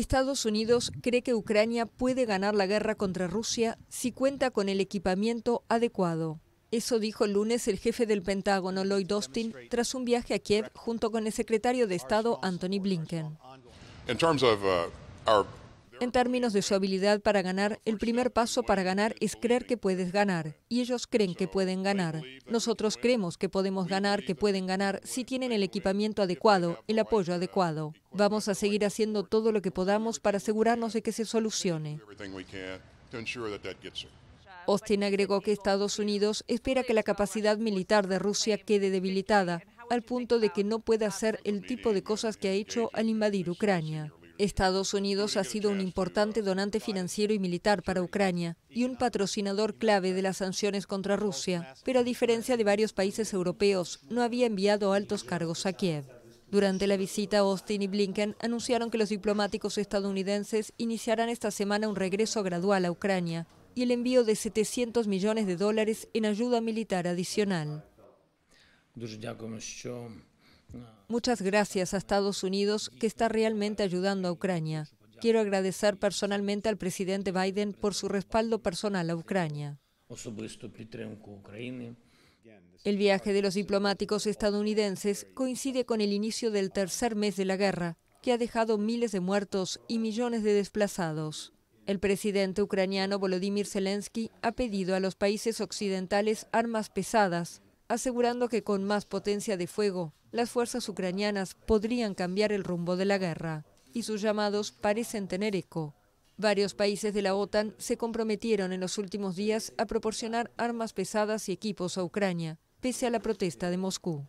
Estados Unidos cree que Ucrania puede ganar la guerra contra Rusia si cuenta con el equipamiento adecuado. Eso dijo el lunes el jefe del Pentágono, Lloyd Austin, tras un viaje a Kiev junto con el secretario de Estado, Anthony Blinken. En términos de su habilidad para ganar, el primer paso para ganar es creer que puedes ganar. Y ellos creen que pueden ganar. Nosotros creemos que podemos ganar, que pueden ganar, si tienen el equipamiento adecuado, el apoyo adecuado. Vamos a seguir haciendo todo lo que podamos para asegurarnos de que se solucione. Austin agregó que Estados Unidos espera que la capacidad militar de Rusia quede debilitada al punto de que no pueda hacer el tipo de cosas que ha hecho al invadir Ucrania. Estados Unidos ha sido un importante donante financiero y militar para Ucrania y un patrocinador clave de las sanciones contra Rusia, pero a diferencia de varios países europeos, no había enviado altos cargos a Kiev. Durante la visita, Austin y Blinken anunciaron que los diplomáticos estadounidenses iniciarán esta semana un regreso gradual a Ucrania y el envío de 700 millones de dólares en ayuda militar adicional. Muchas gracias a Estados Unidos que está realmente ayudando a Ucrania. Quiero agradecer personalmente al presidente Biden por su respaldo personal a Ucrania. El viaje de los diplomáticos estadounidenses coincide con el inicio del tercer mes de la guerra, que ha dejado miles de muertos y millones de desplazados. El presidente ucraniano Volodymyr Zelensky ha pedido a los países occidentales armas pesadas asegurando que con más potencia de fuego, las fuerzas ucranianas podrían cambiar el rumbo de la guerra, y sus llamados parecen tener eco. Varios países de la OTAN se comprometieron en los últimos días a proporcionar armas pesadas y equipos a Ucrania, pese a la protesta de Moscú.